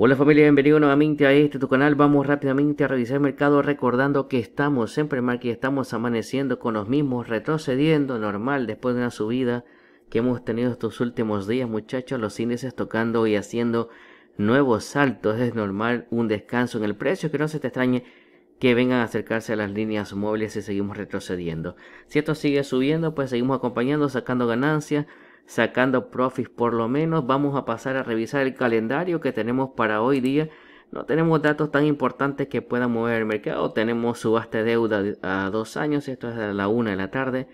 Hola familia, bienvenido nuevamente a este tu canal. Vamos rápidamente a revisar el mercado recordando que estamos siempre mal y estamos amaneciendo con los mismos retrocediendo normal después de una subida que hemos tenido estos últimos días, muchachos, los índices tocando y haciendo nuevos saltos, es normal un descanso en el precio, que no se te extrañe que vengan a acercarse a las líneas móviles y seguimos retrocediendo. Si esto sigue subiendo, pues seguimos acompañando, sacando ganancias sacando profits por lo menos. Vamos a pasar a revisar el calendario que tenemos para hoy día. No tenemos datos tan importantes que puedan mover el mercado. Tenemos subasta de deuda a dos años, esto es a la una de la tarde.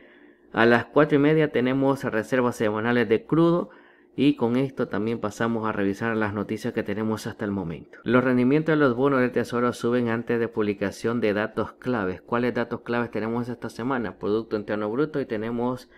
A las cuatro y media tenemos reservas semanales de crudo. Y con esto también pasamos a revisar las noticias que tenemos hasta el momento. Los rendimientos de los bonos del tesoro suben antes de publicación de datos claves. ¿Cuáles datos claves tenemos esta semana? Producto Interno Bruto y tenemos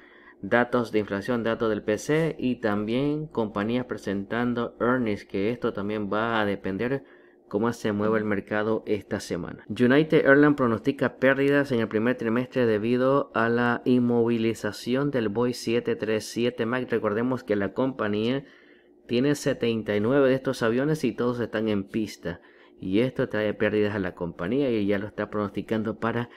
datos de inflación, datos del PC y también compañías presentando earnings, que esto también va a depender cómo se mueve el mercado esta semana. United Airlines pronostica pérdidas en el primer trimestre debido a la inmovilización del Boeing 737 MAX. Recordemos que la compañía tiene 79 de estos aviones y todos están en pista. Y esto trae pérdidas a la compañía y ya lo está pronosticando para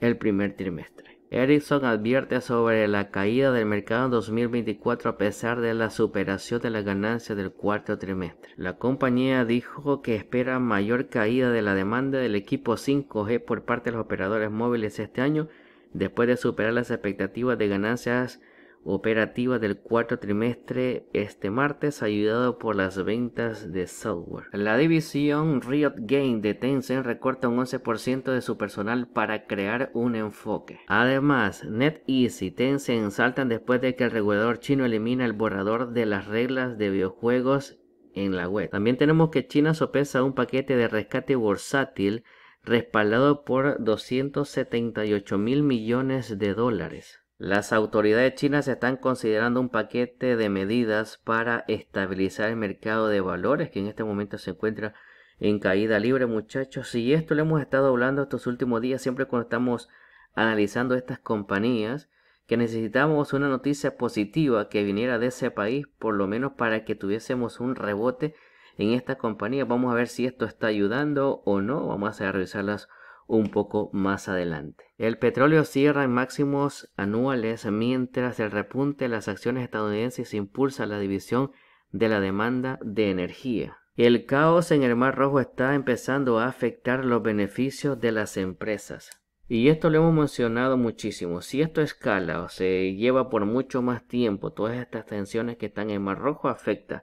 el primer trimestre. Ericsson advierte sobre la caída del mercado en 2024 a pesar de la superación de las ganancias del cuarto trimestre. La compañía dijo que espera mayor caída de la demanda del equipo 5G por parte de los operadores móviles este año, después de superar las expectativas de ganancias operativa del cuarto trimestre este martes ayudado por las ventas de software. La división Riot Game de Tencent recorta un 11% de su personal para crear un enfoque. Además, NetEase y Tencent saltan después de que el regulador chino elimina el borrador de las reglas de videojuegos en la web. También tenemos que China sopesa un paquete de rescate bursátil respaldado por 278 mil millones de dólares. Las autoridades chinas están considerando un paquete de medidas para estabilizar el mercado de valores que en este momento se encuentra en caída libre, muchachos. Y esto lo hemos estado hablando estos últimos días, siempre cuando estamos analizando estas compañías, que necesitamos una noticia positiva que viniera de ese país, por lo menos para que tuviésemos un rebote en esta compañía. Vamos a ver si esto está ayudando o no. Vamos a revisar las un poco más adelante. El petróleo cierra en máximos anuales mientras el repunte de las acciones estadounidenses impulsa la división de la demanda de energía. El caos en el Mar Rojo está empezando a afectar los beneficios de las empresas. Y esto lo hemos mencionado muchísimo. Si esto escala o se lleva por mucho más tiempo, todas estas tensiones que están en el Mar Rojo afectan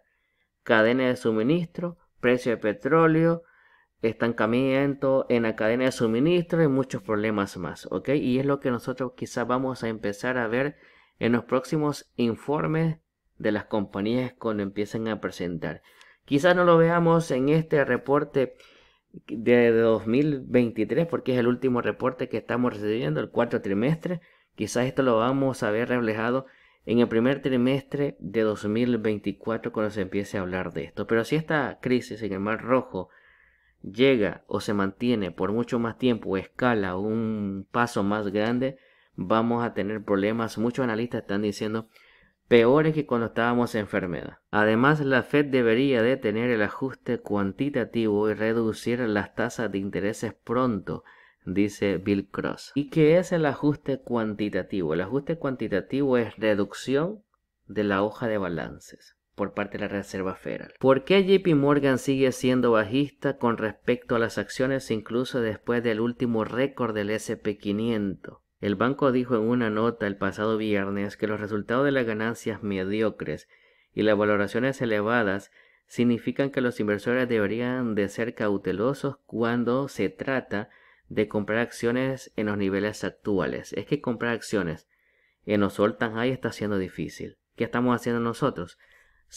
cadena de suministro, precio de petróleo, estancamiento en la cadena de suministro y muchos problemas más, ¿ok? Y es lo que nosotros quizás vamos a empezar a ver en los próximos informes de las compañías cuando empiecen a presentar. Quizás no lo veamos en este reporte de 2023 porque es el último reporte que estamos recibiendo, el cuarto trimestre. Quizás esto lo vamos a ver reflejado en el primer trimestre de 2024 cuando se empiece a hablar de esto. Pero si esta crisis en el Mar Rojo llega o se mantiene por mucho más tiempo o escala un paso más grande, vamos a tener problemas. Muchos analistas están diciendo peores que cuando estábamos en Además, la Fed debería tener el ajuste cuantitativo y reducir las tasas de intereses pronto, dice Bill Cross. ¿Y qué es el ajuste cuantitativo? El ajuste cuantitativo es reducción de la hoja de balances por parte de la Reserva Federal. ¿Por qué JP Morgan sigue siendo bajista con respecto a las acciones incluso después del último récord del SP500? El banco dijo en una nota el pasado viernes que los resultados de las ganancias mediocres y las valoraciones elevadas significan que los inversores deberían de ser cautelosos cuando se trata de comprar acciones en los niveles actuales. Es que comprar acciones en los all ahí está siendo difícil. ¿Qué estamos haciendo nosotros?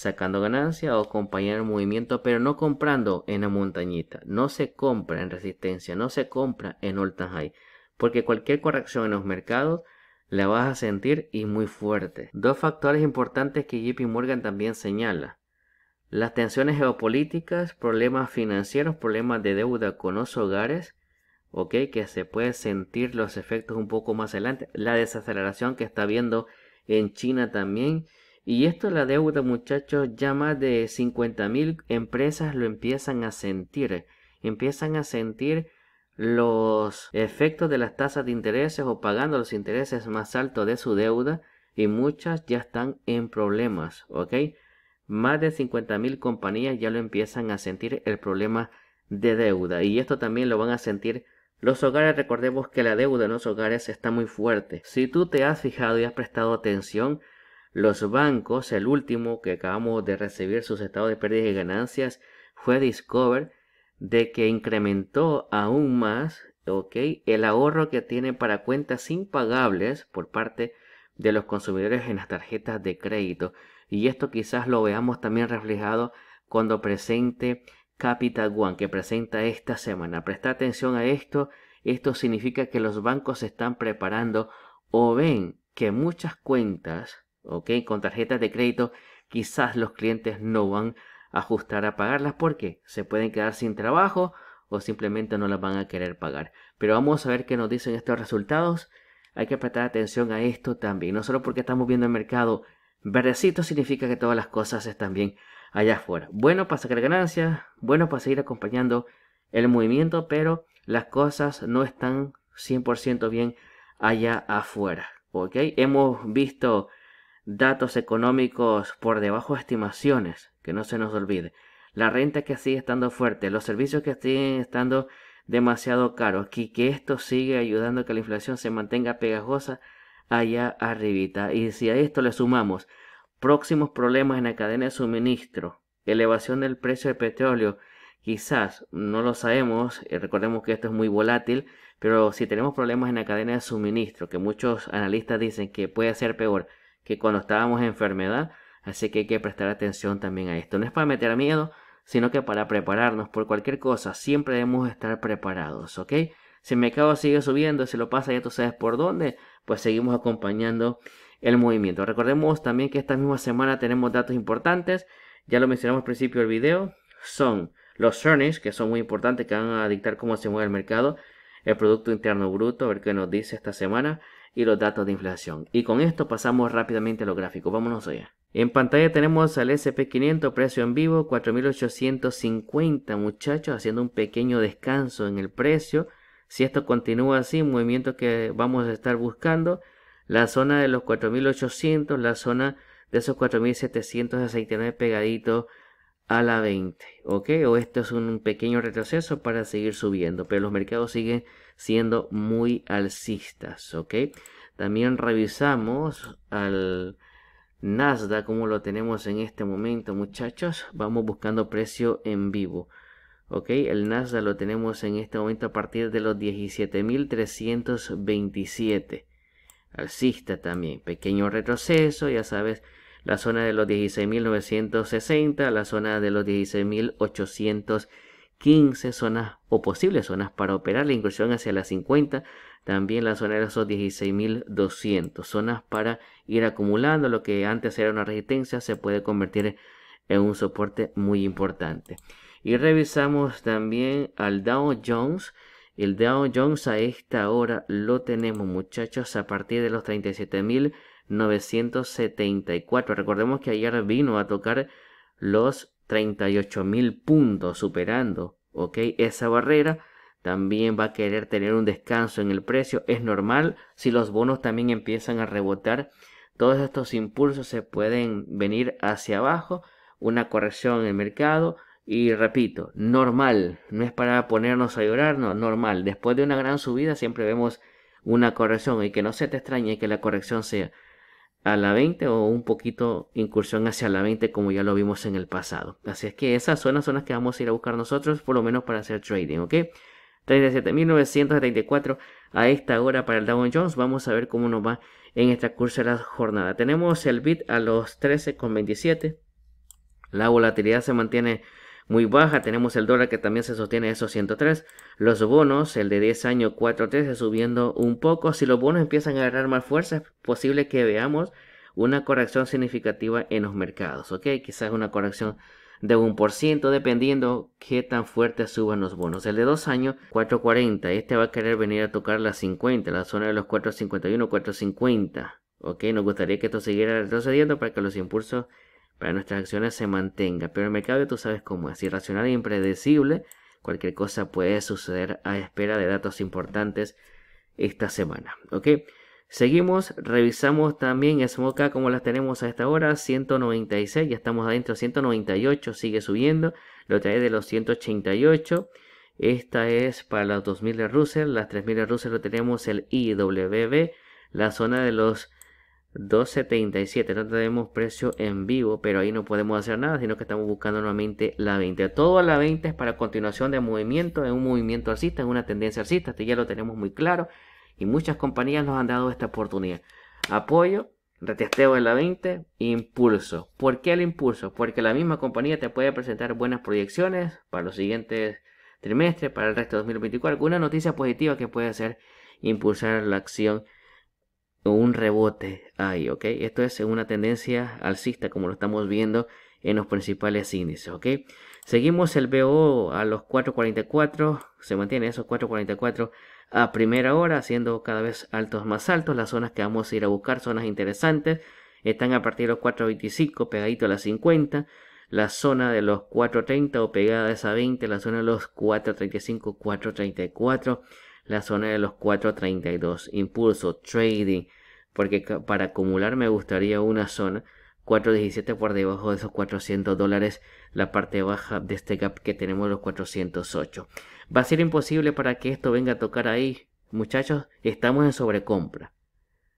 sacando ganancia o acompañando el movimiento, pero no comprando en la montañita. No se compra en resistencia, no se compra en all high, porque cualquier corrección en los mercados la vas a sentir y muy fuerte. Dos factores importantes que JP Morgan también señala. Las tensiones geopolíticas, problemas financieros, problemas de deuda con los hogares, ok, que se pueden sentir los efectos un poco más adelante, la desaceleración que está viendo en China también y esto la deuda, muchachos, ya más de 50.000 empresas lo empiezan a sentir. Empiezan a sentir los efectos de las tasas de intereses o pagando los intereses más altos de su deuda y muchas ya están en problemas, ¿ok? Más de 50.000 compañías ya lo empiezan a sentir el problema de deuda y esto también lo van a sentir los hogares, recordemos que la deuda en los hogares está muy fuerte. Si tú te has fijado y has prestado atención, los bancos, el último que acabamos de recibir sus estados de pérdidas y ganancias fue Discover, de que incrementó aún más el ahorro que tiene para cuentas impagables por parte de los consumidores en las tarjetas de crédito. Y esto quizás lo veamos también reflejado cuando presente Capital One, que presenta esta semana. Presta atención a esto. Esto significa que los bancos se están preparando o ven que muchas cuentas ¿ok? Con tarjetas de crédito quizás los clientes no van a ajustar a pagarlas porque se pueden quedar sin trabajo o simplemente no las van a querer pagar. Pero vamos a ver qué nos dicen estos resultados. Hay que prestar atención a esto también. No solo porque estamos viendo el mercado verdecito significa que todas las cosas están bien allá afuera. Bueno para sacar ganancias, bueno para seguir acompañando el movimiento, pero las cosas no están 100% bien allá afuera. ¿ok? Hemos visto datos económicos por debajo de estimaciones, que no se nos olvide. La renta que sigue estando fuerte, los servicios que siguen estando demasiado caros, aquí que esto sigue ayudando a que la inflación se mantenga pegajosa allá arribita. Y si a esto le sumamos próximos problemas en la cadena de suministro, elevación del precio del petróleo, quizás no lo sabemos, eh, recordemos que esto es muy volátil, pero si tenemos problemas en la cadena de suministro, que muchos analistas dicen que puede ser peor, que cuando estábamos en enfermedad, así que hay que prestar atención también a esto. No es para meter miedo, sino que para prepararnos por cualquier cosa, siempre debemos estar preparados, ¿ok? Si el mercado sigue subiendo, si lo pasa ya tú sabes por dónde, pues seguimos acompañando el movimiento. Recordemos también que esta misma semana tenemos datos importantes, ya lo mencionamos al principio del video, son los earnings, que son muy importantes, que van a dictar cómo se mueve el mercado, el Producto Interno Bruto, a ver qué nos dice esta semana, y los datos de inflación. Y con esto pasamos rápidamente a los gráficos. Vámonos allá. En pantalla tenemos al SP500, precio en vivo 4850 muchachos, haciendo un pequeño descanso en el precio. Si esto continúa así, movimiento que vamos a estar buscando, la zona de los 4800, la zona de esos 4769 Pegadito a la 20, ¿ok? O esto es un pequeño retroceso para seguir subiendo, pero los mercados siguen siendo muy alcistas, ¿ok? También revisamos al nasda como lo tenemos en este momento, muchachos. Vamos buscando precio en vivo. Ok, el nasda lo tenemos en este momento a partir de los 17.327. Alcista también. Pequeño retroceso, ya sabes, la zona de los 16.960, la zona de los 16.800. 15 zonas o posibles zonas para operar la inclusión hacia las 50, también la zona de esos 16.200 zonas para ir acumulando lo que antes era una resistencia se puede convertir en un soporte muy importante. Y revisamos también al Dow Jones. El Dow Jones a esta hora lo tenemos muchachos a partir de los 37.974. Recordemos que ayer vino a tocar los mil puntos superando ok esa barrera. También va a querer tener un descanso en el precio. Es normal si los bonos también empiezan a rebotar. Todos estos impulsos se pueden venir hacia abajo. Una corrección en el mercado. Y repito, normal. No es para ponernos a llorar, no, normal. Después de una gran subida siempre vemos una corrección. Y que no se te extrañe que la corrección sea a la 20 o un poquito incursión hacia la 20 como ya lo vimos en el pasado. Así es que esas zonas son las que vamos a ir a buscar nosotros por lo menos para hacer trading, ¿ok? 37.974 a esta hora para el Dow Jones. Vamos a ver cómo nos va en esta curso de la jornada. Tenemos el bit a los 13,27. La volatilidad se mantiene muy baja. Tenemos el dólar que también se sostiene esos 103. Los bonos, el de 10 años 4.13 subiendo un poco. Si los bonos empiezan a agarrar más fuerza, es posible que veamos una corrección significativa en los mercados. ¿ok? Quizás una corrección de un por ciento, dependiendo qué tan fuerte suban los bonos. El de 2 años 4.40. Este va a querer venir a tocar las 50, la zona de los 4.51, 4.50. Ok, nos gustaría que esto siguiera retrocediendo para que los impulsos para nuestras acciones se mantenga. Pero el mercado tú sabes cómo es, irracional e impredecible. Cualquier cosa puede suceder a espera de datos importantes esta semana. ¿ok? Seguimos, revisamos también Moca como las tenemos a esta hora, 196, ya estamos adentro, 198, sigue subiendo, lo trae de los 188. Esta es para los 2000 de Russell, las 3000 de Russell lo tenemos el IWB, la zona de los 277. No tenemos precio en vivo, pero ahí no podemos hacer nada, sino que estamos buscando nuevamente la 20. Todo a la 20 es para continuación de movimiento, es un movimiento alcista, es una tendencia alcista, esto ya lo tenemos muy claro. Y muchas compañías nos han dado esta oportunidad. Apoyo, retesteo en la 20, impulso. ¿Por qué el impulso? Porque la misma compañía te puede presentar buenas proyecciones para los siguientes trimestres, para el resto de 2024. Alguna noticia positiva que puede hacer impulsar la acción o un rebote ahí, ¿ok? Esto es una tendencia alcista como lo estamos viendo en los principales índices, ¿ok? Seguimos el BO a los 4.44, se mantiene esos 4.44 a primera hora, haciendo cada vez altos más altos. Las zonas que vamos a ir a buscar, zonas interesantes, están a partir de los 4.25, pegadito a las 50. La zona de los 4.30 o pegada a esa 20, la zona de los 4.35, 4.34 la zona de los 432. Impulso, trading, porque para acumular me gustaría una zona 417 por debajo de esos 400 dólares, la parte baja de este gap que tenemos los 408. Va a ser imposible para que esto venga a tocar ahí. Muchachos, estamos en sobrecompra.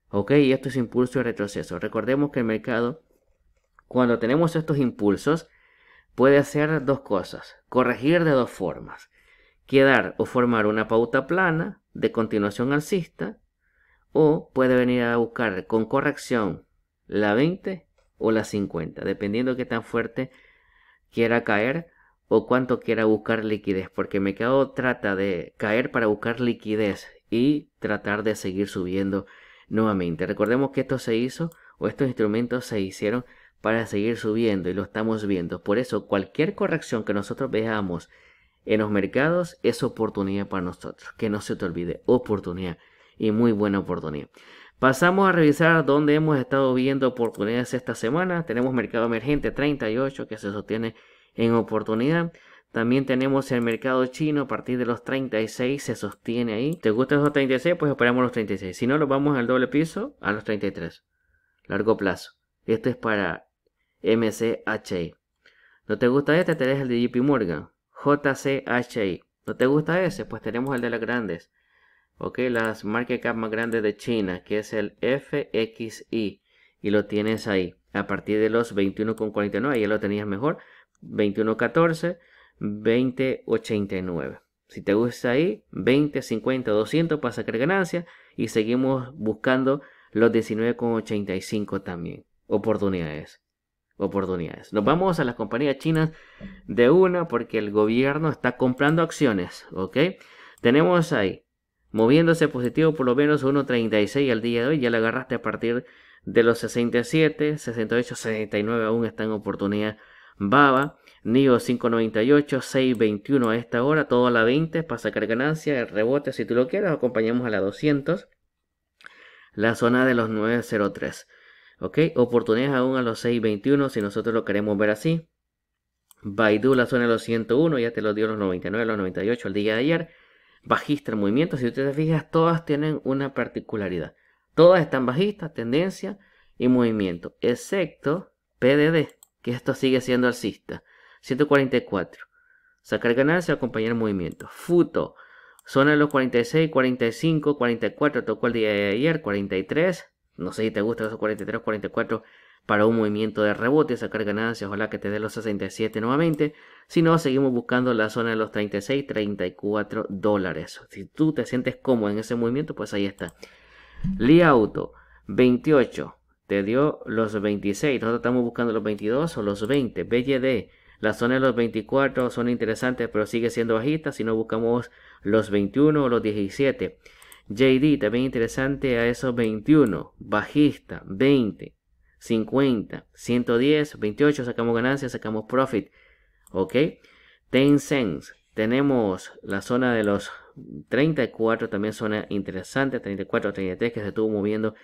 Ok, y esto es impulso y retroceso. Recordemos que el mercado, cuando tenemos estos impulsos, puede hacer dos cosas. Corregir de dos formas quedar o formar una pauta plana de continuación alcista o puede venir a buscar con corrección la 20 o la 50, dependiendo de qué tan fuerte quiera caer o cuánto quiera buscar liquidez, porque me quedo trata de caer para buscar liquidez y tratar de seguir subiendo nuevamente. Recordemos que esto se hizo o estos instrumentos se hicieron para seguir subiendo y lo estamos viendo. Por eso cualquier corrección que nosotros veamos en los mercados es oportunidad para nosotros. Que no se te olvide, oportunidad y muy buena oportunidad. Pasamos a revisar dónde hemos estado viendo oportunidades esta semana. Tenemos mercado emergente 38 que se sostiene en oportunidad. También tenemos el mercado chino a partir de los 36, se sostiene ahí. ¿Te gustan los 36? Pues esperamos los 36. Si no, lo vamos al doble piso a los 33. Largo plazo. Esto es para MCHI. ¿No te gusta este? Te el de JP Morgan. JCHI. ¿No te gusta ese? Pues tenemos el de las grandes. Ok, las market cap más grandes de China, que es el FXI. Y lo tienes ahí. A partir de los 21,49. Ya lo tenías mejor. 21,14. 20,89. Si te gusta ahí, 20, 50, 200 para sacar ganancias. Y seguimos buscando los 19,85 también. Oportunidades oportunidades. Nos vamos a las compañías chinas de una porque el gobierno está comprando acciones, ¿ok? Tenemos ahí, moviéndose positivo por lo menos 1.36 al día de hoy, ya la agarraste a partir de los 67, 68, 69 aún está en oportunidad Baba, NIO 598, 621 a esta hora, todo a la 20 para sacar ganancia, el rebote si tú lo quieres, acompañamos a la 200, la zona de los 903. ¿Ok? Oportunidades aún a los 6.21 si nosotros lo queremos ver así. Baidu la zona de los 101, ya te lo dio los 99, los 98 el día de ayer. Bajista el movimiento, si ustedes fijas, todas tienen una particularidad. Todas están bajistas, tendencia y movimiento, excepto PDD, que esto sigue siendo alcista. 144. Sacar ganancia, acompañar movimiento. Futo, zona de los 46, 45, 44, tocó el día de ayer, 43, no sé si te gustan esos 43, 44 para un movimiento de rebote, sacar ganancias, ojalá que te dé los 67 nuevamente. Si no, seguimos buscando la zona de los 36, 34 dólares. Si tú te sientes cómodo en ese movimiento, pues ahí está. Lee Auto, 28, te dio los 26. Nosotros estamos buscando los 22 o los 20. BLD, la zona de los 24 son interesantes, pero sigue siendo bajita. Si no, buscamos los 21 o los 17. JD también interesante a esos 21, bajista 20, 50, 110, 28, sacamos ganancias, sacamos profit, ok. cents tenemos la zona de los 34, también zona interesante, 34, 33 que se estuvo moviendo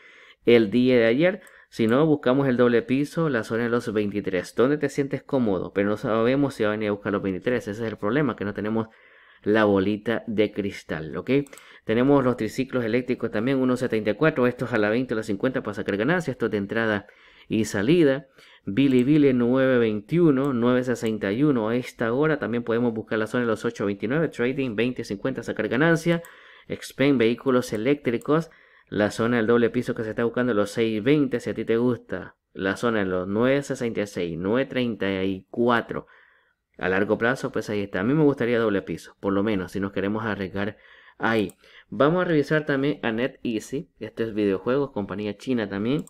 el día de ayer. Si no, buscamos el doble piso, la zona de los 23, dónde te sientes cómodo, pero no sabemos si va a venir a buscar los 23, ese es el problema, que no tenemos la bolita de cristal, ¿ok? Tenemos los triciclos eléctricos también, 1.74, estos a la 20 a la 50 para sacar ganancias, estos de entrada y salida. Billy Billy 921, 961 a esta hora. También podemos buscar la zona de los 829, trading 2050, sacar ganancia. Expand vehículos eléctricos, la zona del doble piso que se está buscando los 620, si a ti te gusta. La zona de los 966, 934 a largo plazo, pues ahí está. A mí me gustaría doble piso, por lo menos, si nos queremos arriesgar ahí. Vamos a revisar también a NetEasy, este es videojuegos, compañía china también,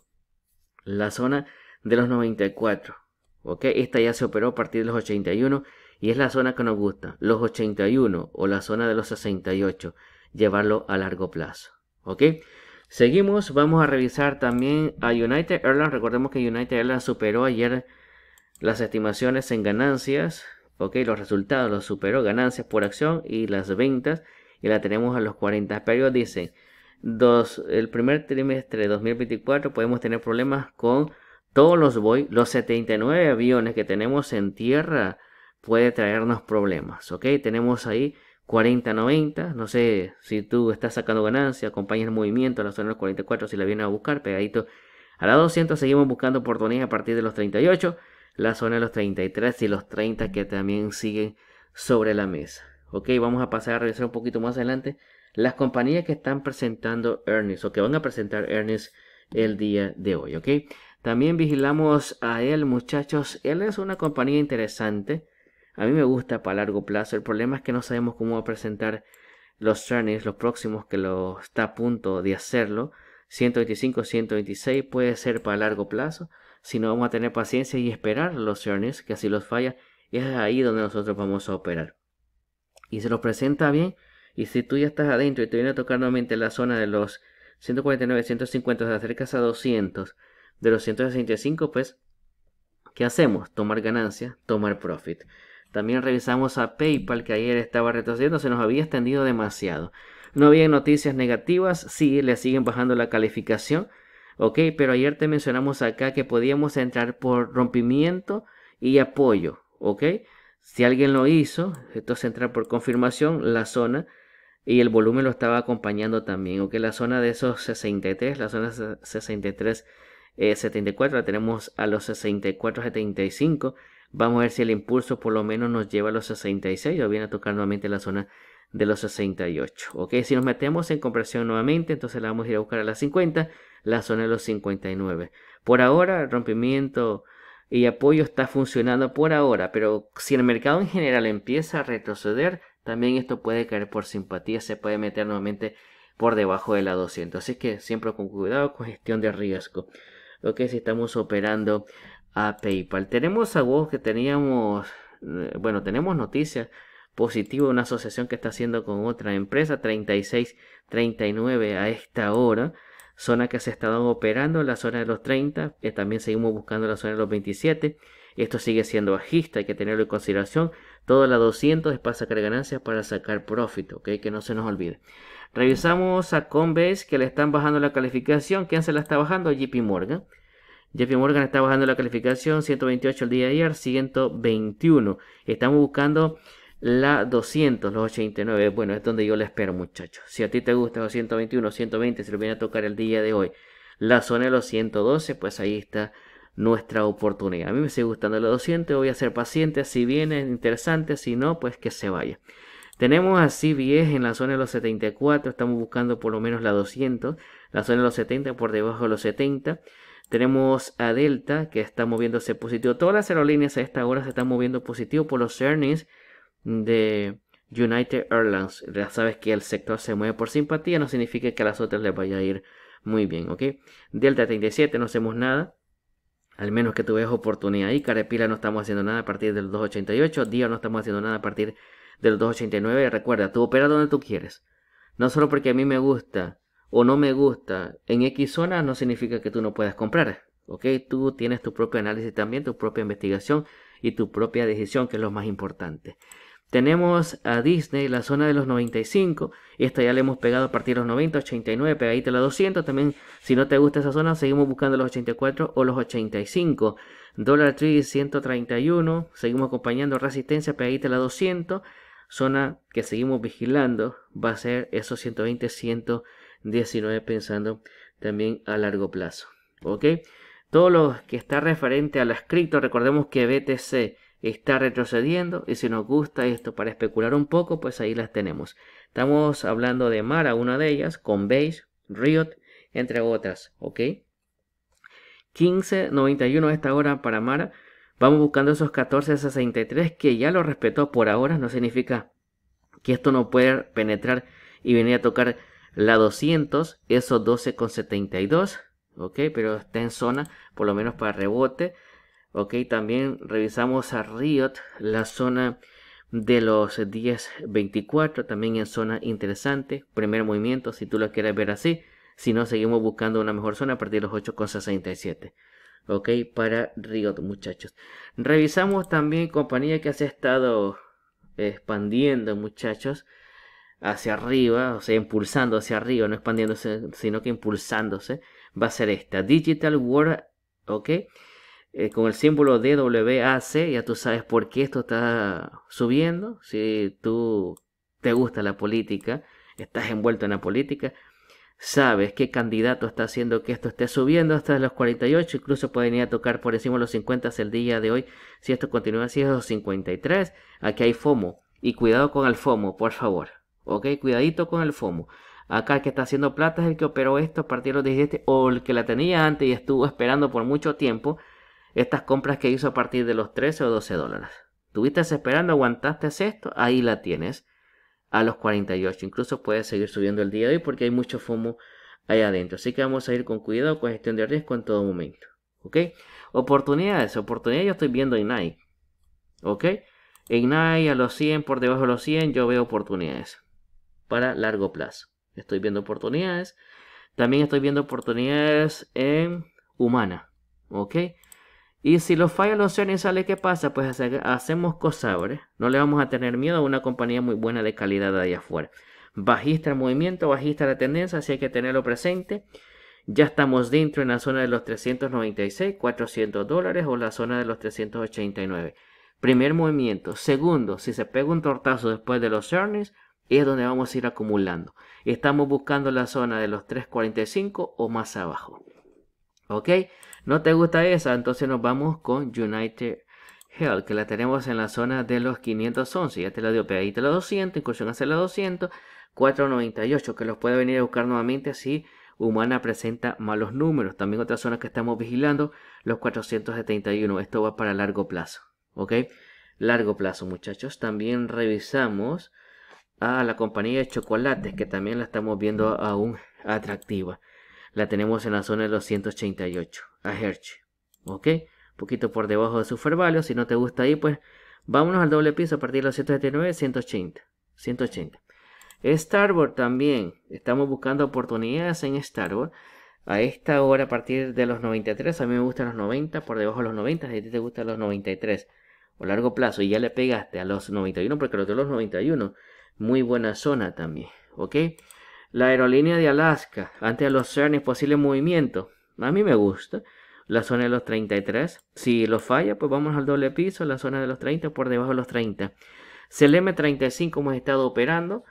la zona de los 94. ¿ok? Esta ya se operó a partir de los 81 y es la zona que nos gusta, los 81 o la zona de los 68, llevarlo a largo plazo. ¿ok? Seguimos, vamos a revisar también a United Airlines. Recordemos que United Airlines superó ayer las estimaciones en ganancias ¿ok? Los resultados los superó, ganancias por acción y las ventas, y la tenemos a los 40 periodos, dice, dos, el primer trimestre de 2024 podemos tener problemas con todos los boy, los 79 aviones que tenemos en tierra puede traernos problemas, ¿ok? Tenemos ahí 40-90, no sé si tú estás sacando ganancias. Acompaña el movimiento a la zona de los 44 si la vienen a buscar, pegadito a la 200 seguimos buscando oportunidades a partir de los 38, la zona de los 33 y los 30 que también siguen sobre la mesa. Ok, vamos a pasar a revisar un poquito más adelante las compañías que están presentando earnings o que van a presentar earnings el día de hoy. Ok, también vigilamos a él, muchachos. Él es una compañía interesante. A mí me gusta para largo plazo. El problema es que no sabemos cómo va a presentar los earnings, los próximos que lo está a punto de hacerlo. 125, 126 puede ser para largo plazo. Si no vamos a tener paciencia y esperar los earnings, que así los falla, es ahí donde nosotros vamos a operar. Y se los presenta bien, y si tú ya estás adentro y te viene a tocar nuevamente la zona de los 149, 150, te acercas a 200, de los 165, pues, ¿qué hacemos? Tomar ganancia, tomar profit. También revisamos a PayPal, que ayer estaba retrocediendo, se nos había extendido demasiado. No había noticias negativas, sí, le siguen bajando la calificación, Ok, pero ayer te mencionamos acá que podíamos entrar por rompimiento y apoyo. Ok, si alguien lo hizo, entonces entrar por confirmación la zona y el volumen lo estaba acompañando también. Ok, la zona de esos 63, la zona 63. 74, eh, la tenemos a los 64, 75. Vamos a ver si el impulso por lo menos nos lleva a los 66 o viene a tocar nuevamente la zona de los 68. Ok, si nos metemos en compresión nuevamente, entonces la vamos a ir a buscar a las 50, la zona de los 59. Por ahora, el rompimiento y apoyo está funcionando por ahora, pero si el mercado en general empieza a retroceder, también esto puede caer por simpatía, se puede meter nuevamente por debajo de la 200. Así que siempre con cuidado con gestión de riesgo. ok, si estamos operando a PayPal. Tenemos a vos que teníamos, eh, bueno, tenemos noticias positivo una asociación que está haciendo con otra empresa, 36-39 a esta hora zona que se está operando, la zona de los 30, eh, también seguimos buscando la zona de los 27, esto sigue siendo bajista, hay que tenerlo en consideración, toda la 200 es para sacar ganancias, para sacar profit, ¿okay? que no se nos olvide. Revisamos a Conves. que le están bajando la calificación, ¿quién se la está bajando? JP Morgan. JP Morgan está bajando la calificación 128 el día de ayer, 121. Estamos buscando la 200, los 89. Bueno, es donde yo le espero, muchachos. Si a ti te gusta los 121, 120, si lo viene a tocar el día de hoy, la zona de los 112, pues ahí está nuestra oportunidad. A mí me sigue gustando los 200, voy a ser paciente. Si viene, interesante. Si no, pues que se vaya. Tenemos a CBS en la zona de los 74, estamos buscando por lo menos la 200, la zona de los 70 por debajo de los 70. Tenemos a Delta que está moviéndose positivo. Todas las aerolíneas a esta hora se están moviendo positivo por los earnings de United Airlines, ya sabes que el sector se mueve por simpatía, no significa que a las otras les vaya a ir muy bien, ¿ok? Delta 37 no hacemos nada, al menos que veas oportunidad Y Carepila no estamos haciendo nada a partir del 288, Día no estamos haciendo nada a partir del 289. Recuerda, tú operas donde tú quieres. No solo porque a mí me gusta o no me gusta en X zona no significa que tú no puedas comprar. ¿ok? Tú tienes tu propio análisis también, tu propia investigación y tu propia decisión, que es lo más importante. Tenemos a Disney, la zona de los 95. esta ya le hemos pegado a partir de los 90, 89, pegadita a la 200. También, si no te gusta esa zona, seguimos buscando los 84 o los 85. Dollar Tree 131. Seguimos acompañando resistencia, pegadita a la 200. Zona que seguimos vigilando va a ser esos 120, 119, pensando también a largo plazo. ¿Ok? Todo lo que está referente a las recordemos que BTC está retrocediendo y si nos gusta esto para especular un poco, pues ahí las tenemos. Estamos hablando de Mara, una de ellas, con Beige, Riot, entre otras, ¿ok? 15.91 esta hora para Mara. Vamos buscando esos 14.63 que ya lo respetó por ahora. No significa que esto no pueda penetrar y venir a tocar la 200, esos 12.72, ¿ok? Pero está en zona, por lo menos para rebote. Ok, también revisamos a Riot, la zona de los 10.24, también en zona interesante. Primer movimiento, si tú lo quieres ver así. Si no, seguimos buscando una mejor zona a partir de los 8.67. Ok, para Riot, muchachos. Revisamos también compañía que se ha estado expandiendo, muchachos, hacia arriba, o sea, impulsando hacia arriba, no expandiéndose, sino que impulsándose. Va a ser esta, Digital World, ok eh, con el símbolo DWAC, ya tú sabes por qué esto está subiendo. Si tú te gusta la política, estás envuelto en la política, sabes qué candidato está haciendo que esto esté subiendo hasta los 48, incluso pueden ir a tocar por encima de los 50 el día de hoy, si esto continúa así es los 53, aquí hay FOMO, y cuidado con el FOMO, por favor, ok, cuidadito con el FOMO, acá el que está haciendo plata es el que operó esto a partir de los o el que la tenía antes y estuvo esperando por mucho tiempo, estas compras que hizo a partir de los 13 o 12 dólares. Tuviste esperando, aguantaste esto, ahí la tienes a los 48. Incluso puedes seguir subiendo el día de hoy porque hay mucho fumo ahí adentro. Así que vamos a ir con cuidado, con gestión de riesgo en todo momento. ¿Ok? Oportunidades. Oportunidades yo estoy viendo en Nike. ¿Ok? En Nike a los 100, por debajo de los 100, yo veo oportunidades. Para largo plazo. Estoy viendo oportunidades. También estoy viendo oportunidades en humana. ¿Ok? Y si los fallos los earnings sale qué pasa, pues hacemos cosas, No le vamos a tener miedo a una compañía muy buena de calidad de allá afuera. Bajista el movimiento, bajista la tendencia, así hay que tenerlo presente. Ya estamos dentro en la zona de los 396, 400 dólares o la zona de los 389. Primer movimiento. Segundo, si se pega un tortazo después de los earnings, es donde vamos a ir acumulando. Estamos buscando la zona de los 345 o más abajo. ¿Ok? ¿No te gusta esa? Entonces nos vamos con United Health, que la tenemos en la zona de los 511. Ya te la dio pegadita la los 200, incursión hacia la 200, 498, que los puede venir a buscar nuevamente si Humana presenta malos números. También otra zona que estamos vigilando, los 471. Esto va para largo plazo, ¿ok? Largo plazo, muchachos. También revisamos a la compañía de chocolates, que también la estamos viendo aún atractiva la tenemos en la zona de los 188 a Hertz. ¿Ok? Un poquito por debajo de su Si no te gusta ahí, pues vámonos al doble piso a partir de los 179, 180. 180. Starboard también. Estamos buscando oportunidades en Starboard. A esta hora, a partir de los 93, a mí me gustan los 90, por debajo de los 90, si a ti te gustan los 93 o largo plazo y ya le pegaste a los 91, porque los de los 91, muy buena zona también, ¿ok? La aerolínea de Alaska, antes de los CERN y posible movimiento. A mí me gusta. La zona de los 33. Si lo falla, pues vamos al doble piso, la zona de los 30 por debajo de los 30. CLM 35 hemos estado operando.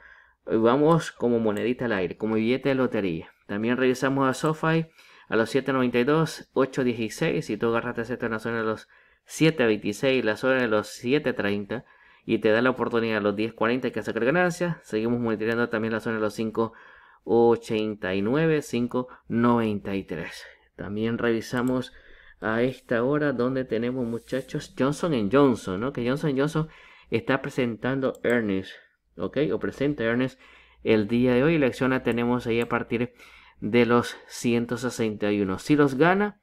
Vamos como monedita al aire, como billete de lotería. También revisamos a SoFi a los 7.92, 8.16. Si tú agarraste esto en la zona de los 7.26, la zona de los 7.30 y te da la oportunidad a los 10.40 que sacar ganancias. Seguimos monitoreando también la zona de los 5 89593. También revisamos a esta hora donde tenemos muchachos Johnson Johnson, ¿no? Que Johnson Johnson está presentando Ernest, ¿ok? O presenta Ernest el día de hoy. La la tenemos ahí a partir de los 161. Si los gana,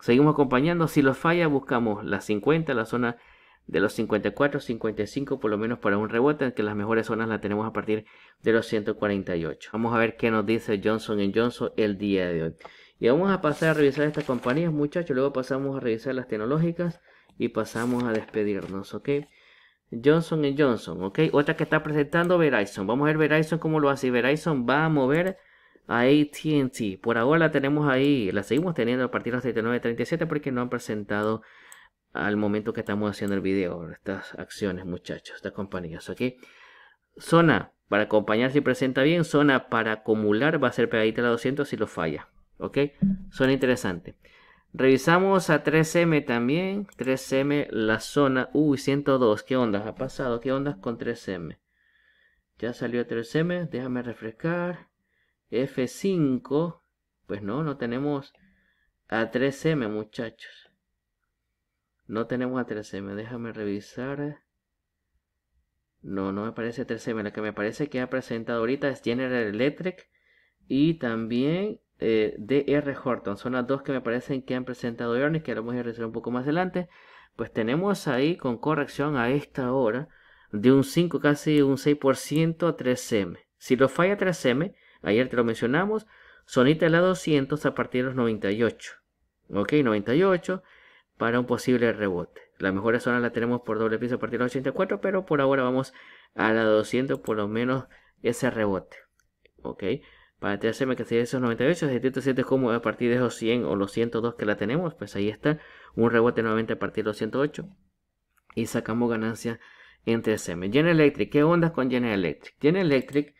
seguimos acompañando. Si los falla, buscamos las 50, la zona de los 54, 55, por lo menos para un rebote, que las mejores zonas las tenemos a partir de los 148. Vamos a ver qué nos dice Johnson Johnson el día de hoy. Y vamos a pasar a revisar estas compañías, muchachos. Luego pasamos a revisar las tecnológicas y pasamos a despedirnos, ¿ok? Johnson Johnson, ¿ok? Otra que está presentando Verizon. Vamos a ver Verizon cómo lo hace. Verizon va a mover a ATT. Por ahora la tenemos ahí, la seguimos teniendo a partir de las 39.37 porque no han presentado al momento que estamos haciendo el video, estas acciones muchachos, estas compañías, ¿ok? Zona para acompañar si presenta bien, zona para acumular va a ser pegadita a la 200 si lo falla, ¿ok? Zona interesante. Revisamos a 3M también, 3M la zona, uy 102, ¿qué onda? ¿Ha pasado? ¿Qué onda con 3M? Ya salió 3M, déjame refrescar. F5, pues no, no tenemos a 3M muchachos. No tenemos a 3 m déjame revisar. No, no me parece 3 m la que me parece que ha presentado ahorita es General Electric y también eh, DR Horton. Son las dos que me parecen que han presentado Earnings, que lo vamos a revisar un poco más adelante. Pues tenemos ahí con corrección a esta hora de un 5, casi un 6% a 3M. Si lo falla 3M, ayer te lo mencionamos, sonita la 200 a partir de los 98. Ok, 98 para un posible rebote. La mejor zona la tenemos por doble piso a partir de los 84, pero por ahora vamos a la 200, por lo menos ese rebote. Ok, para TSM que sería esos 98, 77 es como a partir de esos 100 o los 102 que la tenemos, pues ahí está, un rebote nuevamente a partir de los 108 y sacamos ganancia en TSM. General Electric, ¿qué onda con General Electric? General Electric,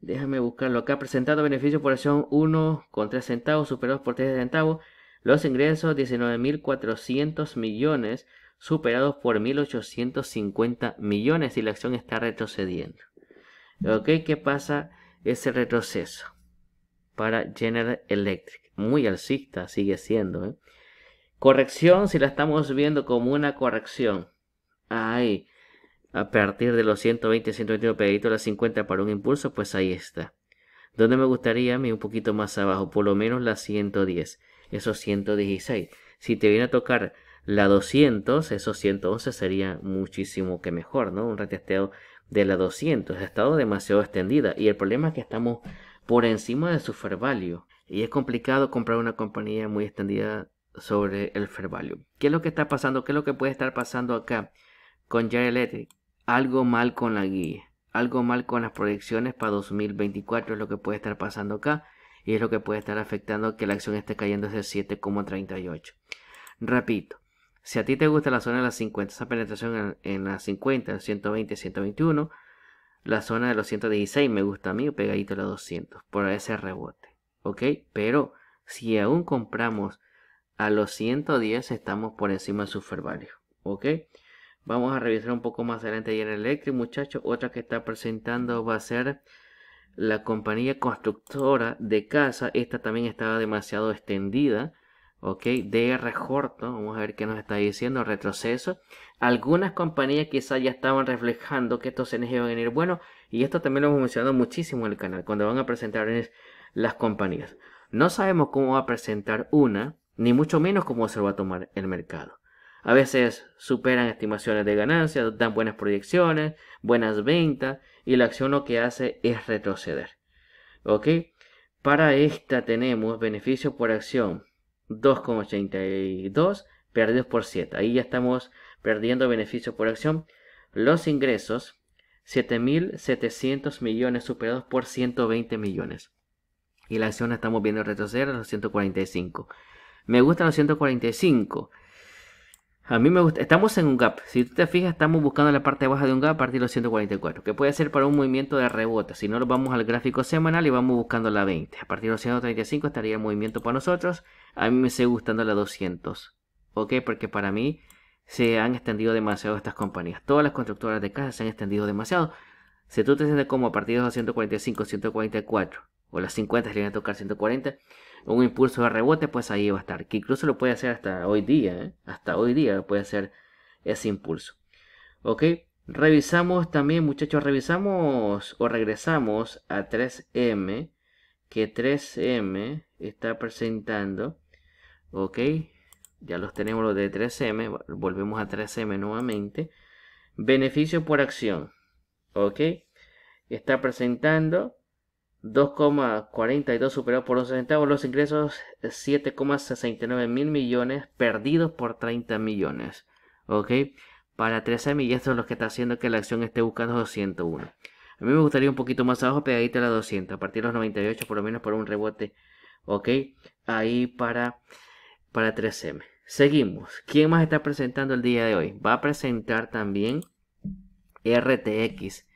déjame buscarlo acá, presentado beneficio por acción 1 con 3 centavos, superados por 3 centavos los ingresos 19.400 millones superados por 1.850 millones y la acción está retrocediendo. ¿Ok? ¿Qué pasa ese retroceso para General Electric? Muy alcista sigue siendo. ¿eh? Corrección, si la estamos viendo como una corrección. Ahí, a partir de los 120, 121 pedito las 50 para un impulso, pues ahí está. Donde me gustaría a un poquito más abajo, por lo menos las 110 esos 116. Si te viene a tocar la 200, esos 111 sería muchísimo que mejor, ¿no? Un retesteo de la 200 ha estado demasiado extendida y el problema es que estamos por encima de su fair value y es complicado comprar una compañía muy extendida sobre el fair value. ¿Qué es lo que está pasando? ¿Qué es lo que puede estar pasando acá con General Electric? Algo mal con la guía, algo mal con las proyecciones para 2024 es lo que puede estar pasando acá y es lo que puede estar afectando que la acción esté cayendo desde 7,38. Repito, si a ti te gusta la zona de las 50, esa penetración en, en las 50, 120, 121, la zona de los 116 me gusta a mí, pegadito a los 200, por ese rebote. ¿Ok? Pero si aún compramos a los 110, estamos por encima de su fair value. ¿Ok? Vamos a revisar un poco más adelante y en el Electric, muchachos. Otra que está presentando va a ser la compañía constructora de casa, esta también estaba demasiado extendida. Ok, DR Horto, vamos a ver qué nos está diciendo, retroceso. Algunas compañías quizás ya estaban reflejando que estos CNG van a venir. Bueno, y esto también lo hemos mencionado muchísimo en el canal, cuando van a presentar las compañías. No sabemos cómo va a presentar una, ni mucho menos cómo se va a tomar el mercado. A veces superan estimaciones de ganancias, dan buenas proyecciones, buenas ventas, y la acción lo que hace es retroceder. ¿Ok? Para esta tenemos beneficio por acción 2,82 perdidos por 7. Ahí ya estamos perdiendo beneficio por acción. Los ingresos 7.700 millones superados por 120 millones. Y la acción estamos viendo retroceder a los 145. Me gustan los 145 a mí me gusta, estamos en un gap. Si tú te fijas, estamos buscando la parte baja de un gap a partir de los 144, que puede ser para un movimiento de rebote. Si no, lo vamos al gráfico semanal y vamos buscando la 20. A partir de los 135 estaría el movimiento para nosotros. A mí me sigue gustando la 200. ¿Ok? Porque para mí se han extendido demasiado estas compañías. Todas las constructoras de casa se han extendido demasiado. Si tú te sientes como a partir de los 145, 144 o las 50 le van a tocar 140, un impulso de rebote, pues ahí va a estar. Que incluso lo puede hacer hasta hoy día, ¿eh? hasta hoy día lo puede hacer ese impulso. Ok, revisamos también, muchachos, revisamos o regresamos a 3M, que 3M está presentando. Ok, ya los tenemos los de 3M, volvemos a 3M nuevamente. Beneficio por acción, ok, está presentando 2,42 superados por 11 centavos los ingresos 7,69 mil millones perdidos por 30 millones ok para 13 m y esto es lo que está haciendo que la acción esté buscando 201 a mí me gustaría un poquito más abajo pegadita a la 200 a partir de los 98 por lo menos por un rebote ok ahí para para 3M seguimos quién más está presentando el día de hoy va a presentar también RTX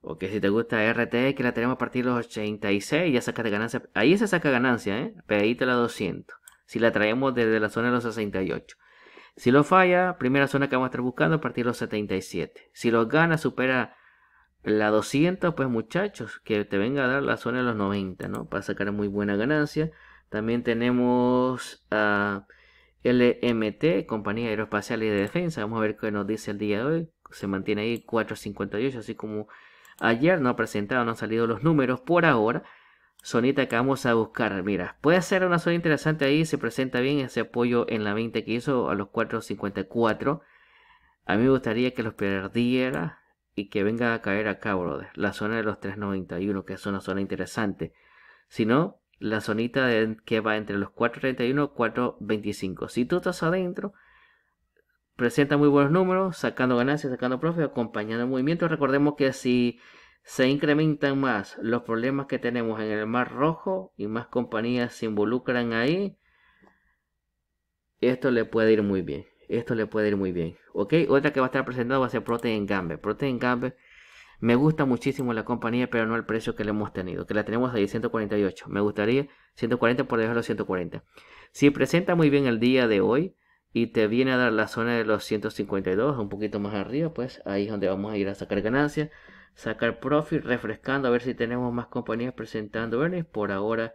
porque si te gusta RT, que la tenemos a partir de los 86, ya sacaste ganancia. Ahí se saca ganancia, ¿eh? Pedíte la 200. Si la traemos desde la zona de los 68. Si lo falla, primera zona que vamos a estar buscando a partir de los 77. Si los gana, supera la 200, pues muchachos, que te venga a dar la zona de los 90, ¿no? Para sacar muy buena ganancia. También tenemos a LMT, Compañía Aeroespacial y de Defensa. Vamos a ver qué nos dice el día de hoy. Se mantiene ahí 458, así como Ayer no ha presentado, no han salido los números por ahora. Sonita que vamos a buscar. Mira, puede ser una zona interesante ahí. Se presenta bien ese apoyo en la 20 que hizo a los 4.54. A mí me gustaría que los perdiera y que venga a caer acá, brother. La zona de los 3.91, que es una zona interesante. Si no, la zonita que va entre los 4.31 y 4.25. Si tú estás adentro, presenta muy buenos números, sacando ganancias, sacando profe, acompañando el movimiento. Recordemos que si se incrementan más los problemas que tenemos en el Mar Rojo y más compañías se involucran ahí, esto le puede ir muy bien. Esto le puede ir muy bien. Ok, otra que va a estar presentada va a ser Protein Gambe. Protein Gambe me gusta muchísimo la compañía, pero no el precio que le hemos tenido, que la tenemos ahí 148. Me gustaría 140 por dejarlo de los 140. Si presenta muy bien el día de hoy, y te viene a dar la zona de los 152, un poquito más arriba, pues ahí es donde vamos a ir a sacar ganancias, sacar profit, refrescando a ver si tenemos más compañías presentando y Por ahora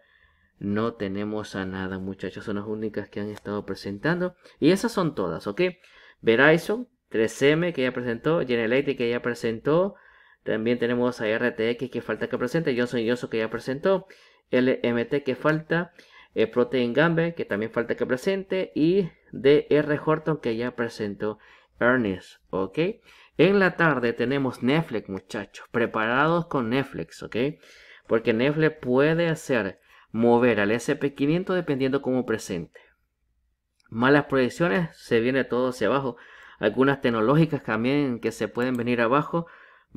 no tenemos a nada, muchachos, son las únicas que han estado presentando y esas son todas, ¿ok? Verizon, 3M que ya presentó, Generality que ya presentó, también tenemos a RTX que falta que presente, Johnson Johnson que ya presentó, LMT que falta. Protein Gamble, que también falta que presente, y D.R. Horton, que ya presentó Ernest, ¿ok? En la tarde tenemos Netflix, muchachos, preparados con Netflix, ¿ok? Porque Netflix puede hacer mover al SP500 dependiendo cómo presente. Malas proyecciones, se viene todo hacia abajo. Algunas tecnológicas también que se pueden venir abajo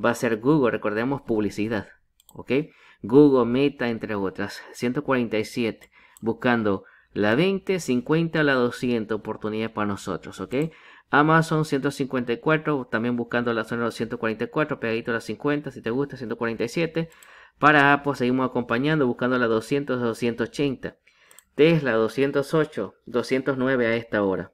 va a ser Google, recordemos publicidad, ¿ok? Google, Meta, entre otras. 147 buscando la 20, 50, la 200 oportunidad para nosotros, ¿ok? Amazon 154, también buscando la zona 244 pegadito a las 50, si te gusta, 147. Para Apple seguimos acompañando, buscando la 200, 280. Tesla 208, 209 a esta hora.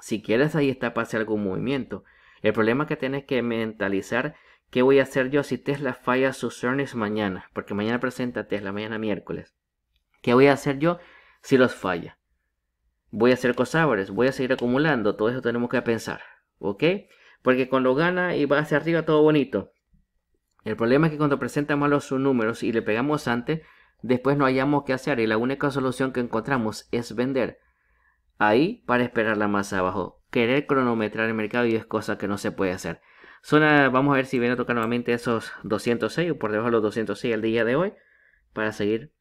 Si quieres, ahí está para hacer algún movimiento. El problema que tienes que mentalizar qué voy a hacer yo si Tesla falla sus earnings mañana, porque mañana presenta Tesla, mañana miércoles. ¿Qué voy a hacer yo si los falla? Voy a hacer cosabres, voy a seguir acumulando, todo eso tenemos que pensar, ¿ok? Porque cuando gana y va hacia arriba todo bonito. El problema es que cuando presentamos los números y le pegamos antes, después no hayamos qué hacer y la única solución que encontramos es vender. Ahí para esperar la masa abajo. Querer cronometrar el mercado y es cosa que no se puede hacer. vamos a ver si viene a tocar nuevamente esos 206 o por debajo de los 206 el día de hoy para seguir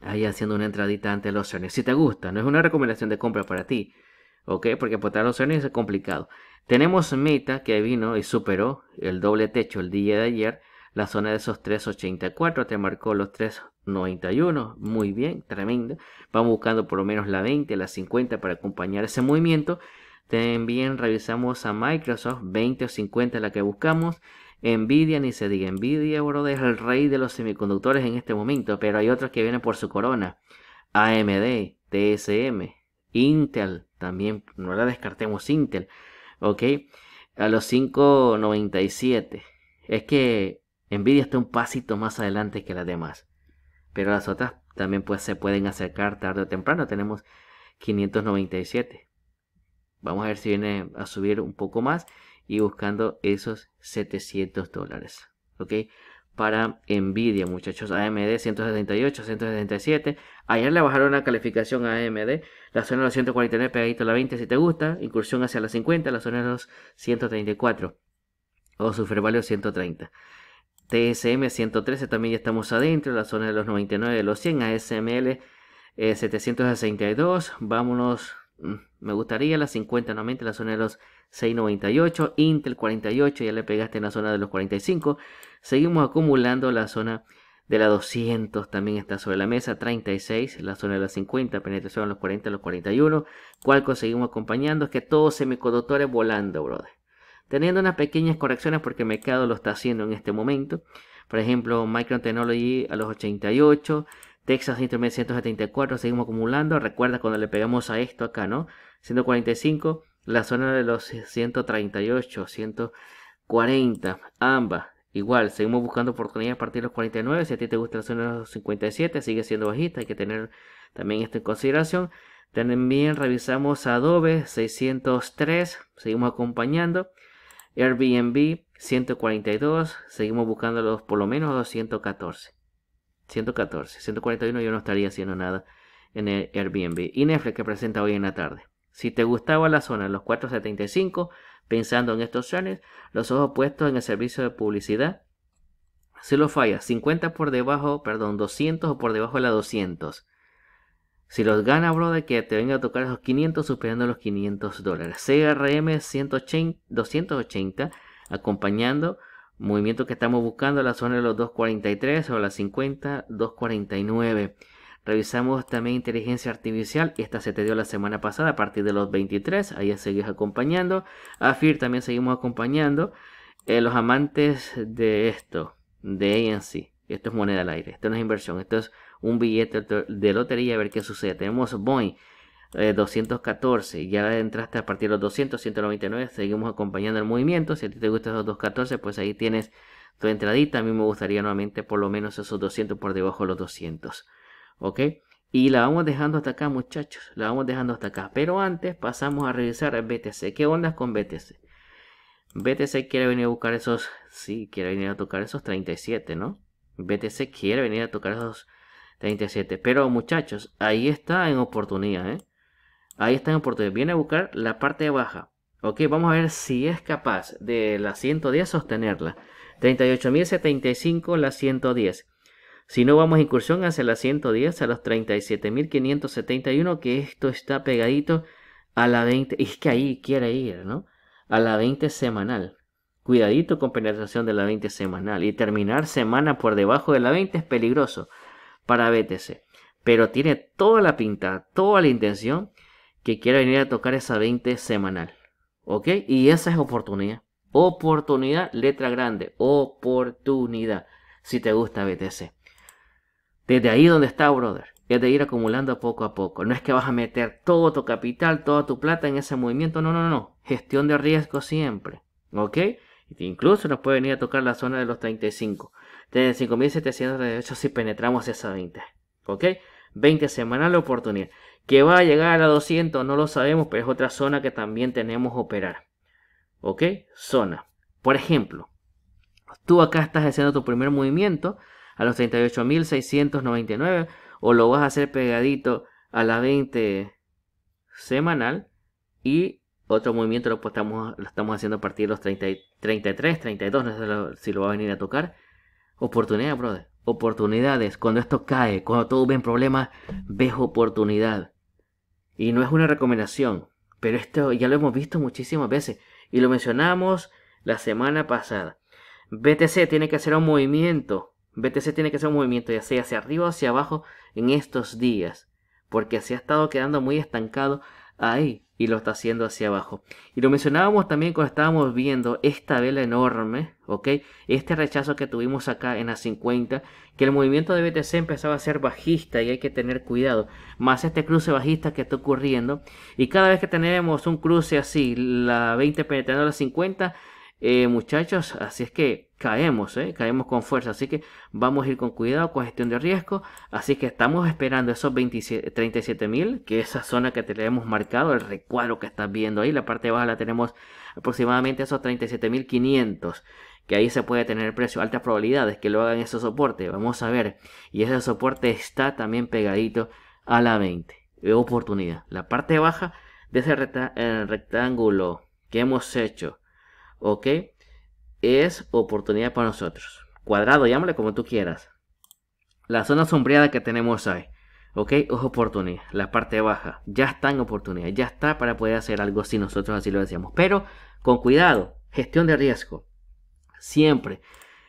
ahí haciendo una entradita ante los earnings. Si te gusta, no es una recomendación de compra para ti, ¿ok? Porque aportar los earnings es complicado. Tenemos Meta que vino y superó el doble techo el día de ayer. La zona de esos 3.84 te marcó los 3.91. Muy bien, tremendo. Vamos buscando por lo menos la 20, la 50 para acompañar ese movimiento. También revisamos a Microsoft 20 o 50 la que buscamos. Nvidia, ni se diga Nvidia, bro, es el rey de los semiconductores en este momento, pero hay otros que vienen por su corona. AMD, TSM, Intel, también, no la descartemos Intel, ¿ok? A los 5.97. Es que Nvidia está un pasito más adelante que las demás, pero las otras también pues, se pueden acercar tarde o temprano. Tenemos 597. Vamos a ver si viene a subir un poco más y buscando esos 700 dólares. ¿Ok? Para Nvidia, muchachos. AMD 178, 177. Ayer le bajaron la calificación a AMD. La zona de los 149 pegadito a la 20 si te gusta. Incursión hacia la 50. La zona de los 134. O fervalio 130. TSM 113 también ya estamos adentro. La zona de los 99 de los 100. ASML 762. Vámonos. Mm, me gustaría la 50 nuevamente. La zona de los 698, Intel 48, ya le pegaste en la zona de los 45. Seguimos acumulando la zona de la 200 también está sobre la mesa, 36, la zona de las 50, penetración a los 40, a los 41. ¿Cuál seguimos acompañando? Es que todos semiconductores volando, brother. Teniendo unas pequeñas correcciones porque el mercado lo está haciendo en este momento. Por ejemplo, Micron Technology a los 88, Texas Instruments 174, seguimos acumulando. Recuerda cuando le pegamos a esto acá, ¿no? 145 la zona de los 138, 140, ambas. Igual, seguimos buscando oportunidades a partir de los 49. Si a ti te gusta la zona de los 57, sigue siendo bajita, Hay que tener también esto en consideración. También revisamos Adobe 603, seguimos acompañando. Airbnb 142, seguimos buscando los por lo menos los 114. 114, 141 yo no estaría haciendo nada en el Airbnb. Y Netflix que presenta hoy en la tarde. Si te gustaba la zona los 4.75, pensando en estos channels, los ojos puestos en el servicio de publicidad. Si lo fallas, 50 por debajo, perdón, 200 o por debajo de la 200. Si los gana, brother, que te venga a tocar esos 500 superando los 500 dólares. CRM 180, 280 acompañando movimiento que estamos buscando la zona de los 243 o la 50, 249. Revisamos también inteligencia artificial. Esta se te dio la semana pasada a partir de los 23. Ahí seguimos acompañando. AFIR también seguimos acompañando. Eh, los amantes de esto, de ANC. Esto es moneda al aire. Esto no es inversión. Esto es un billete de lotería a ver qué sucede. Tenemos Boeing. 214, eh, ya entraste a partir de los 200, 199, seguimos acompañando el movimiento, si a ti te gustan los 214, pues ahí tienes tu entradita, a mí me gustaría nuevamente por lo menos esos 200 por debajo de los 200. ¿Ok? Y la vamos dejando hasta acá, muchachos. La vamos dejando hasta acá. Pero antes pasamos a revisar BTC. ¿Qué onda con BTC? BTC quiere venir a buscar esos... Sí, quiere venir a tocar esos 37, ¿no? BTC quiere venir a tocar esos 37. Pero muchachos, ahí está en oportunidad, ¿eh? Ahí está en oportunidad. Viene a buscar la parte baja. Ok, vamos a ver si es capaz de la 110 sostenerla. 38.075 la 110. Si no, vamos a incursión hacia la 110, a los 37.571, que esto está pegadito a la 20, es que ahí quiere ir, ¿no? A la 20 semanal. Cuidadito con penetración de la 20 semanal. Y terminar semana por debajo de la 20 es peligroso para BTC. Pero tiene toda la pinta, toda la intención que quiera venir a tocar esa 20 semanal. ¿Ok? Y esa es oportunidad. Oportunidad, letra grande. Oportunidad. Si te gusta BTC. Desde ahí donde está, brother, es de ir acumulando poco a poco. No es que vas a meter todo tu capital, toda tu plata en ese movimiento. No, no, no. Gestión de riesgo siempre. ¿Ok? Incluso nos puede venir a tocar la zona de los 35. Desde 5.738 si penetramos esa 20. ¿Ok? 20 semanal la oportunidad. Que va a llegar a 200 no lo sabemos, pero es otra zona que también tenemos que operar. ¿Ok? Zona. Por ejemplo, tú acá estás haciendo tu primer movimiento a los 38.699 o lo vas a hacer pegadito a la 20 semanal y otro movimiento lo, estamos, lo estamos haciendo a partir de los 33, 32, no sé si lo va a venir a tocar. Oportunidad, brother. Oportunidades. Cuando esto cae, cuando todo ven problemas, ves oportunidad. Y no es una recomendación, pero esto ya lo hemos visto muchísimas veces y lo mencionamos la semana pasada. BTC tiene que hacer un movimiento BTC tiene que hacer un movimiento ya sea hacia arriba o hacia abajo en estos días, porque se ha estado quedando muy estancado ahí y lo está haciendo hacia abajo. Y lo mencionábamos también cuando estábamos viendo esta vela enorme, ¿ok? Este rechazo que tuvimos acá en la 50, que el movimiento de BTC empezaba a ser bajista y hay que tener cuidado, más este cruce bajista que está ocurriendo. Y cada vez que tenemos un cruce así, la 20 penetrando a la 50, eh, muchachos. Así es que caemos, ¿eh? caemos con fuerza. Así que vamos a ir con cuidado, con gestión de riesgo. Así que estamos esperando esos 27, 37 mil, que esa zona que te hemos marcado, el recuadro que estás viendo ahí, la parte baja la tenemos aproximadamente esos 37 mil 500 que ahí se puede tener precio, altas probabilidades que lo hagan ese soporte, vamos a ver. Y ese soporte está también pegadito a la 20, oportunidad. La parte baja de ese eh, rectángulo que hemos hecho ¿ok? Es oportunidad para nosotros. Cuadrado, llámale como tú quieras. La zona sombreada que tenemos ahí ¿ok? Es oportunidad, la parte baja. Ya está en oportunidad, ya está para poder hacer algo si nosotros así lo decíamos. Pero con cuidado, gestión de riesgo. Siempre.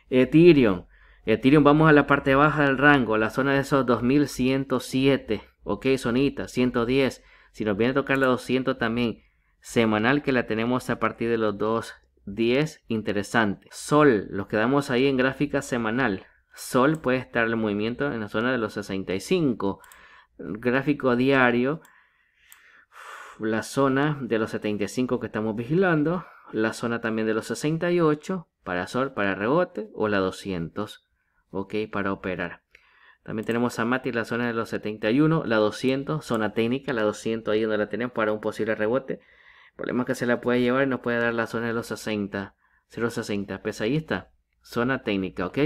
Ethereum. Ethereum, vamos a la parte baja del rango, la zona de esos 2107, ok, sonita, 110. Si nos viene a tocar la 200 también, semanal que la tenemos a partir de los 2 10, interesante. Sol, los quedamos ahí en gráfica semanal. Sol puede estar el movimiento en la zona de los 65. Gráfico diario, la zona de los 75 que estamos vigilando. La zona también de los 68 para sol, para rebote o la 200. Ok, para operar. También tenemos a Mati la zona de los 71, la 200, zona técnica, la 200 ahí donde la tenemos para un posible rebote problema que se la puede llevar y nos puede dar la zona de los 60. 060. Pues ahí está. Zona técnica, ¿ok?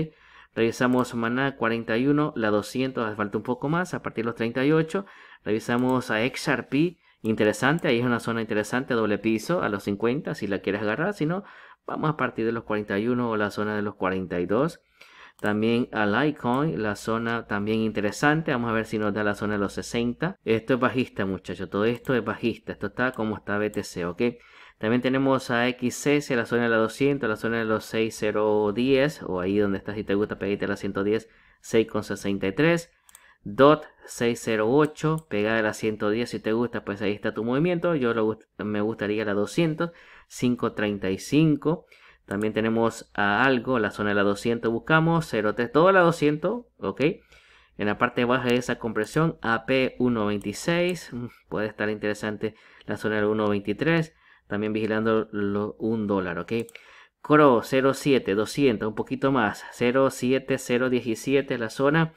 Revisamos Maná 41, la 200, hace falta un poco más, a partir de los 38. Revisamos a XRP, interesante, ahí es una zona interesante, doble piso, a los 50, si la quieres agarrar, si no, vamos a partir de los 41 o la zona de los 42. También a Litecoin, la zona también interesante. Vamos a ver si nos da la zona de los 60. Esto es bajista, muchachos. Todo esto es bajista. Esto está como está BTC, ¿ok? También tenemos a XS, la zona de la 200, la zona de los 6010, o ahí donde estás si te gusta a la 110, 6,63. DOT 608, pegada a la 110 si te gusta, pues ahí está tu movimiento. Yo me gustaría la 200, 535. También tenemos a algo, la zona de la 200 buscamos, 0.3, toda la 200, ok. En la parte baja de esa compresión, AP126, mm, puede estar interesante la zona la 123, también vigilando un 1 dólar, ok. CRO 07, 200, un poquito más, 0.7, 0.17 la zona.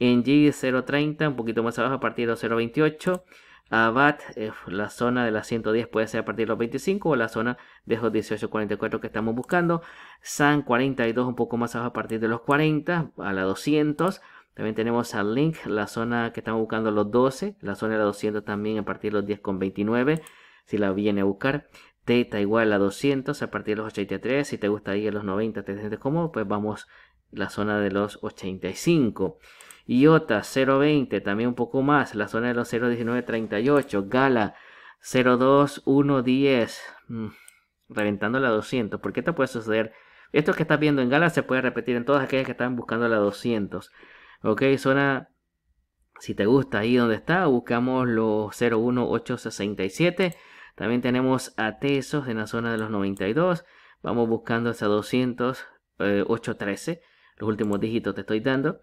En G 030, un poquito más abajo a partir de 028. Abad, eh, la zona de la 110 puede ser a partir de los 25 o la zona de los 18.44 que estamos buscando. San 42 un poco más abajo a partir de los 40 a la 200. También tenemos a Link, la zona que estamos buscando los 12, la zona de la 200 también a partir de los 10.29 si la viene a buscar. Teta igual a 200 a partir de los 83. Si te gusta ir a los 90, te sientes cómodo, pues vamos a la zona de los 85. IOTA 020, también un poco más, la zona de los 01938, Gala 02110 mm, reventando la 200, ¿por qué te puede suceder? Esto que estás viendo en Gala se puede repetir en todas aquellas que están buscando la 200, ok, zona, si te gusta ahí donde está, buscamos los 01867, también tenemos a Tesos en la zona de los 92, vamos buscando esa 200, eh, los últimos dígitos te estoy dando.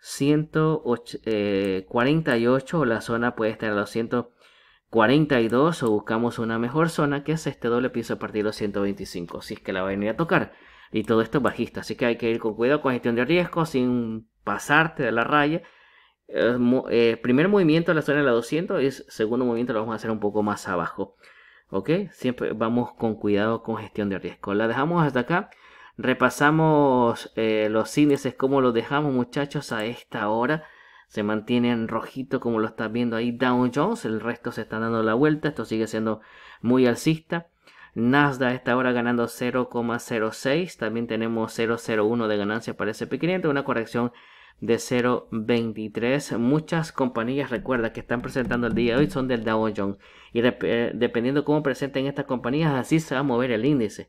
148 o eh, la zona puede estar a los 142 o buscamos una mejor zona que es este doble piso a partir de los 125 si es que la va a venir a tocar y todo esto bajista así que hay que ir con cuidado con gestión de riesgo sin pasarte de la raya El eh, eh, primer movimiento de la zona de la 200 y segundo movimiento lo vamos a hacer un poco más abajo ok siempre vamos con cuidado con gestión de riesgo la dejamos hasta acá Repasamos eh, los índices como los dejamos muchachos a esta hora. Se mantienen rojitos como lo están viendo ahí Dow Jones. El resto se está dando la vuelta. Esto sigue siendo muy alcista. Nasdaq está ahora ganando 0,06. También tenemos 0,01 de ganancia para SP500. Una corrección de 0,23. Muchas compañías, recuerda, que están presentando el día de hoy son del Dow Jones. Y eh, dependiendo cómo presenten estas compañías, así se va a mover el índice.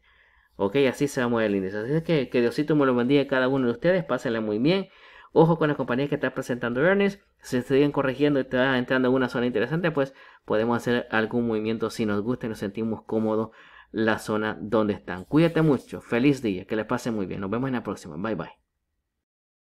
Ok, así se va a mover el índice. Así que que Diosito me lo bendiga a cada uno de ustedes. pásenle muy bien. Ojo con la compañía que está presentando earnings. Si se siguen corrigiendo y está entrando en una zona interesante, pues podemos hacer algún movimiento si nos gusta y nos sentimos cómodos la zona donde están. Cuídate mucho. Feliz día. Que les pase muy bien. Nos vemos en la próxima. Bye bye.